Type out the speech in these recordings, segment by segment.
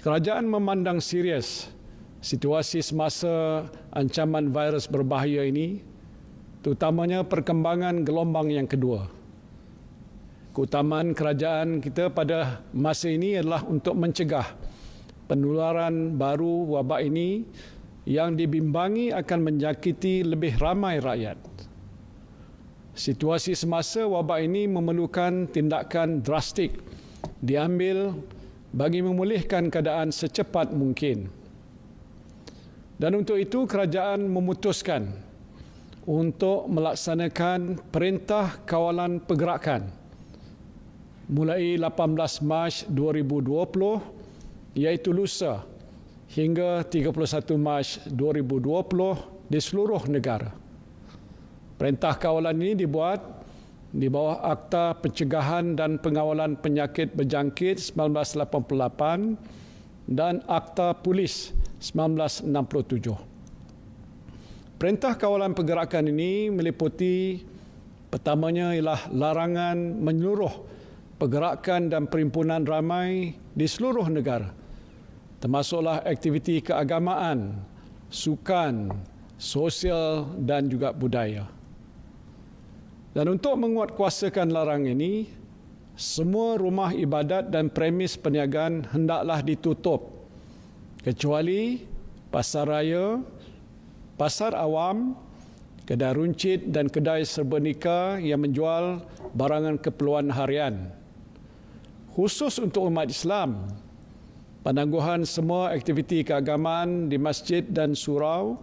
Kerajaan memandang serius situasi semasa ancaman virus berbahaya ini, terutamanya perkembangan gelombang yang kedua. Keutamaan kerajaan kita pada masa ini adalah untuk mencegah penularan baru wabak ini yang dibimbangi akan menyakiti lebih ramai rakyat. Situasi semasa wabak ini memerlukan tindakan drastik diambil bagi memulihkan keadaan secepat mungkin. Dan untuk itu kerajaan memutuskan untuk melaksanakan perintah kawalan pergerakan mulai 18 Mac 2020 iaitu lusa hingga 31 Mac 2020 di seluruh negara. Perintah kawalan ini dibuat di bawah Akta Pencegahan dan Pengawalan Penyakit Berjangkit 1988 dan Akta Polis 1967. Perintah kawalan pergerakan ini meliputi pertamanya ialah larangan menyuruh pergerakan dan perimpunan ramai di seluruh negara termasuklah aktiviti keagamaan, sukan, sosial dan juga budaya. Dan untuk menguatkuasakan larang ini, semua rumah ibadat dan premis perniagaan hendaklah ditutup kecuali pasar raya, pasar awam, kedai runcit dan kedai serba yang menjual barangan keperluan harian. Khusus untuk umat Islam, penangguhan semua aktiviti keagamaan di masjid dan surau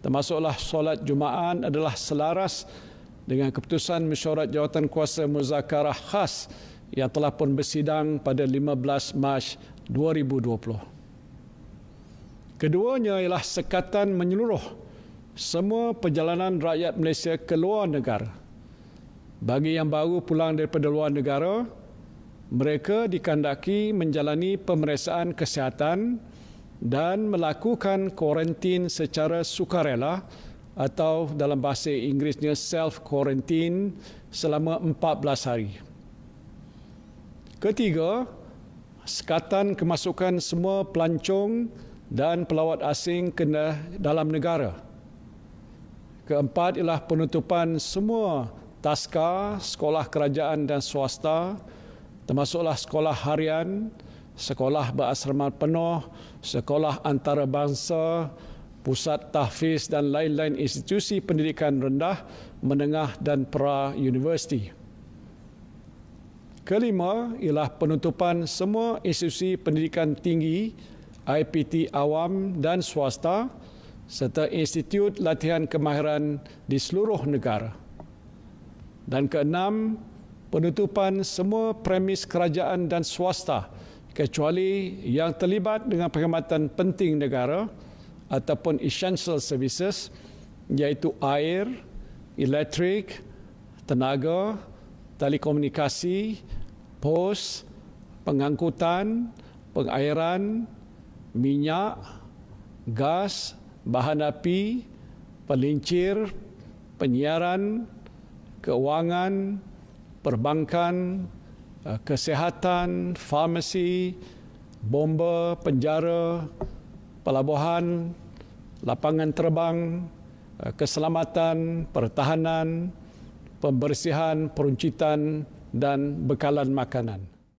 termasuklah solat Jumaat adalah selaras dengan dengan keputusan mesyuarat jawatan kuasa muzakarah khas yang telah pun bersidang pada 15 Mac 2020. Keduanya ialah sekatan menyeluruh semua perjalanan rakyat Malaysia ke luar negara. Bagi yang baru pulang daripada luar negara, mereka dikandaki menjalani pemeriksaan kesihatan dan melakukan kuarantin secara sukarela atau dalam bahasa Inggerisnya self quarantine selama 14 hari. Ketiga, sekatan kemasukan semua pelancong dan pelawat asing ke dalam negara. Keempat ialah penutupan semua taska, sekolah kerajaan dan swasta termasuklah sekolah harian, sekolah berasrama penuh, sekolah antarabangsa, pusat tahfiz dan lain-lain institusi pendidikan rendah, menengah dan pra-universiti. Kelima ialah penutupan semua institusi pendidikan tinggi, IPT awam dan swasta serta institut latihan kemahiran di seluruh negara. Dan keenam, penutupan semua premis kerajaan dan swasta kecuali yang terlibat dengan perkhidmatan penting negara, ataupun essential services iaitu air, elektrik, tenaga, telekomunikasi, pos, pengangkutan, pengairan, minyak, gas, bahan api, pelincir, penyiaran, keuangan, perbankan, eh, kesihatan, farmasi, bomba, penjara, pelabuhan, lapangan terbang, eh, keselamatan, pertahanan, pembersihan, peruncitan dan bekalan makanan.